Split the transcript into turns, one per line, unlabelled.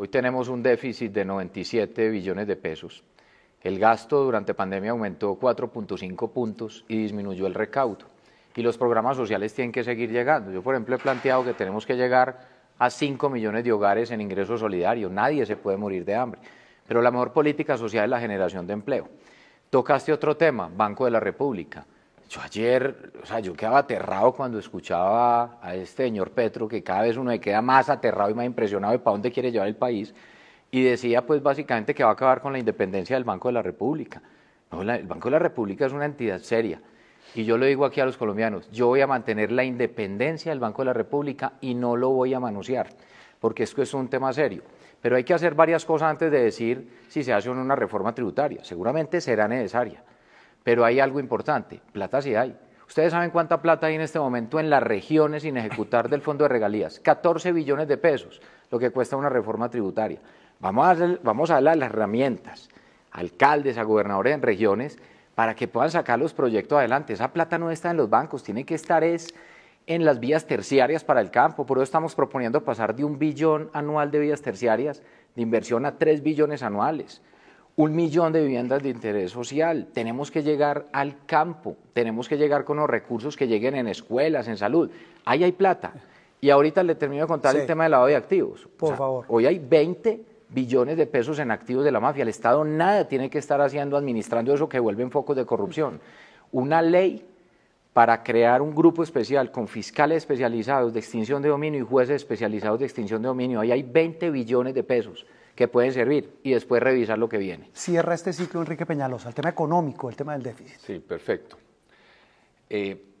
Hoy tenemos un déficit de 97 billones de pesos. El gasto durante pandemia aumentó 4.5 puntos y disminuyó el recaudo. Y los programas sociales tienen que seguir llegando. Yo, por ejemplo, he planteado que tenemos que llegar a 5 millones de hogares en ingreso solidario. Nadie se puede morir de hambre. Pero la mejor política social es la generación de empleo. Tocaste otro tema, Banco de la República. Yo ayer, o sea, yo quedaba aterrado cuando escuchaba a este señor Petro, que cada vez uno se queda más aterrado y más impresionado de para dónde quiere llevar el país, y decía pues básicamente que va a acabar con la independencia del Banco de la República. el Banco de la República es una entidad seria. Y yo le digo aquí a los colombianos, yo voy a mantener la independencia del Banco de la República y no lo voy a manosear, porque esto es un tema serio. Pero hay que hacer varias cosas antes de decir si se hace o no una reforma tributaria. Seguramente será necesaria pero hay algo importante, plata sí hay. Ustedes saben cuánta plata hay en este momento en las regiones sin ejecutar del Fondo de Regalías, 14 billones de pesos, lo que cuesta una reforma tributaria. Vamos a, darle las herramientas alcaldes, a gobernadores en regiones, para que puedan sacar los proyectos adelante. Esa plata no está en los bancos, tiene que estar es en las vías terciarias para el campo. Por eso estamos proponiendo pasar de un billón anual de vías terciarias de inversión a tres billones anuales un millón de viviendas de interés social, tenemos que llegar al campo, tenemos que llegar con los recursos que lleguen en escuelas, en salud. Ahí hay plata. Y ahorita le termino de contar el tema del lavado de activos. Por favor. Hoy hay 20 billones de pesos en activos de la mafia. El Estado nada tiene que estar haciendo, administrando eso que vuelve en focos de corrupción. Una ley para crear un grupo especial con fiscales especializados de extinción de dominio y jueces especializados de extinción de dominio. Ahí hay 20 billones de pesos que pueden servir y después revisar lo que viene. Cierra este ciclo, Enrique Peñalosa, el tema económico, el tema del déficit. Sí, perfecto. Eh,